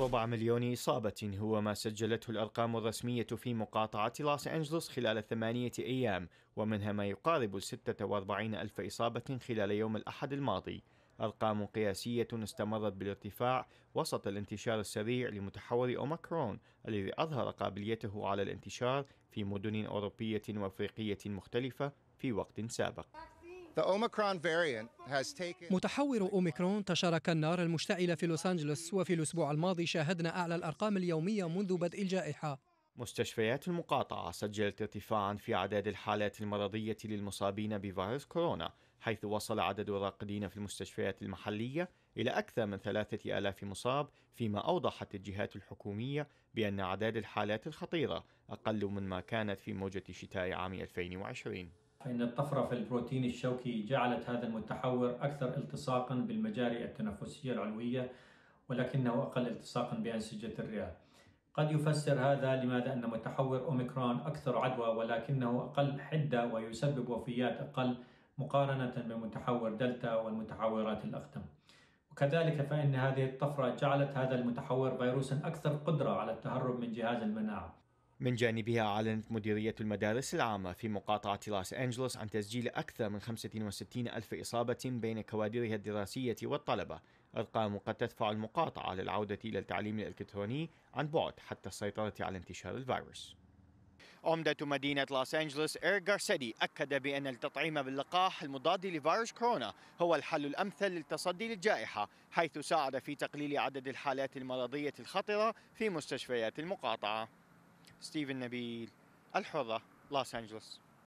ربع مليون إصابة هو ما سجلته الأرقام الرسمية في مقاطعة لوس أنجلوس خلال ثمانية أيام ومنها ما يقارب 46 ألف إصابة خلال يوم الأحد الماضي أرقام قياسية استمرت بالارتفاع وسط الانتشار السريع لمتحور أوميكرون الذي أظهر قابليته على الانتشار في مدن أوروبية وأفريقية مختلفة في وقت سابق متحور أوميكرون تشارك النار المشتعلة في لوس أنجلوس وفي الأسبوع الماضي شاهدنا أعلى الأرقام اليومية منذ بدء الجائحة مستشفيات المقاطعة سجلت ارتفاعا في أعداد الحالات المرضية للمصابين بفيروس كورونا حيث وصل عدد الراقدين في المستشفيات المحلية إلى أكثر من ثلاثة آلاف مصاب فيما أوضحت الجهات الحكومية بأن أعداد الحالات الخطيرة أقل مما كانت في موجة شتاء عام 2020 فإن الطفرة في البروتين الشوكي جعلت هذا المتحور أكثر التصاقا بالمجاري التنفسية العلوية ولكنه أقل التصاقا بأنسجة الرئة قد يفسر هذا لماذا أن متحور أوميكرون أكثر عدوى ولكنه أقل حدة ويسبب وفيات أقل مقارنة بمتحور دلتا والمتحورات الأقدم وكذلك فإن هذه الطفرة جعلت هذا المتحور فيروسا أكثر قدرة على التهرب من جهاز المناعة من جانبها أعلنت مديرية المدارس العامة في مقاطعة لوس أنجلوس عن تسجيل أكثر من 65 ألف إصابة بين كوادرها الدراسية والطلبة أرقام قد تدفع المقاطعة للعودة إلى التعليم الإلكتروني عن بعد حتى السيطرة على انتشار الفيروس عمدة مدينة لوس أنجلوس إير غارسيتي أكد بأن التطعيم باللقاح المضاد لفيروس كورونا هو الحل الأمثل للتصدي للجائحة حيث ساعد في تقليل عدد الحالات المرضية الخطرة في مستشفيات المقاطعة ستيفن نبيل الحوضة لوس أنجلوس